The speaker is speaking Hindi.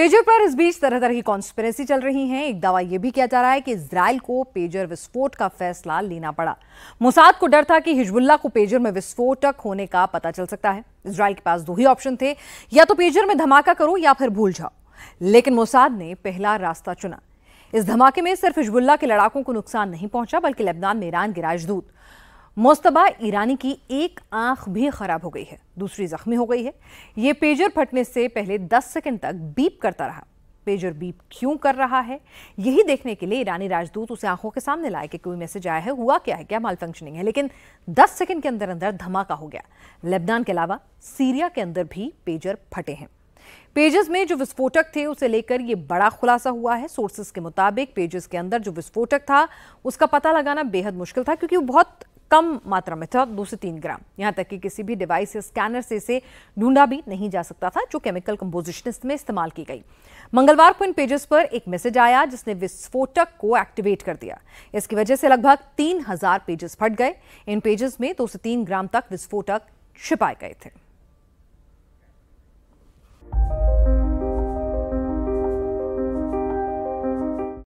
पेजर पर इस बीच तरह तरह की कॉन्स्पेरेसी चल रही हैं एक दावा यह भी किया जा रहा है कि इसराइल को पेजर विस्फोट का फैसला लेना पड़ा मुसाद को डर था कि हिजबुल्ला को पेजर में विस्फोटक होने का पता चल सकता है इसराइल के पास दो ही ऑप्शन थे या तो पेजर में धमाका करो या फिर भूल जाओ लेकिन मोसाद ने पहला रास्ता चुना इस धमाके में सिर्फ हिजबुल्ला के लड़ाकों को नुकसान नहीं पहुंचा बल्कि लेबनान में ईरान के राजदूत मोस्तबा ईरानी की एक आंख भी खराब हो गई है दूसरी जख्मी हो गई है ये पेजर फटने से पहले 10 सेकंड तक बीप करता रहा पेजर बीप क्यों कर रहा है यही देखने के लिए ईरानी राजदूत उसे आंखों के सामने लाए कि कोई मैसेज आया है हुआ क्या है क्या माल फंक्शनिंग है लेकिन 10 सेकंड के अंदर अंदर धमाका हो गया लेबनान के अलावा सीरिया के अंदर भी पेजर फटे हैं पेजेस में जो विस्फोटक थे उसे लेकर यह बड़ा खुलासा हुआ है सोर्सेज के मुताबिक पेजेस के अंदर जो विस्फोटक था उसका पता लगाना बेहद मुश्किल था क्योंकि वो बहुत कम मात्रा में था दो से तीन ग्राम यहाँ तक कि किसी भी डिवाइस या स्कैनर से इसे ढूंढा भी नहीं जा सकता था जो केमिकल कंपोजिशन में इस्तेमाल की गई मंगलवार को इन पेजेस पर एक मैसेज आया जिसने विस्फोटक को एक्टिवेट कर दिया इसकी वजह से लगभग तीन हजार पेजेस फट गए इन पेजेस में दो से तीन ग्राम तक विस्फोटक छिपाए गए थे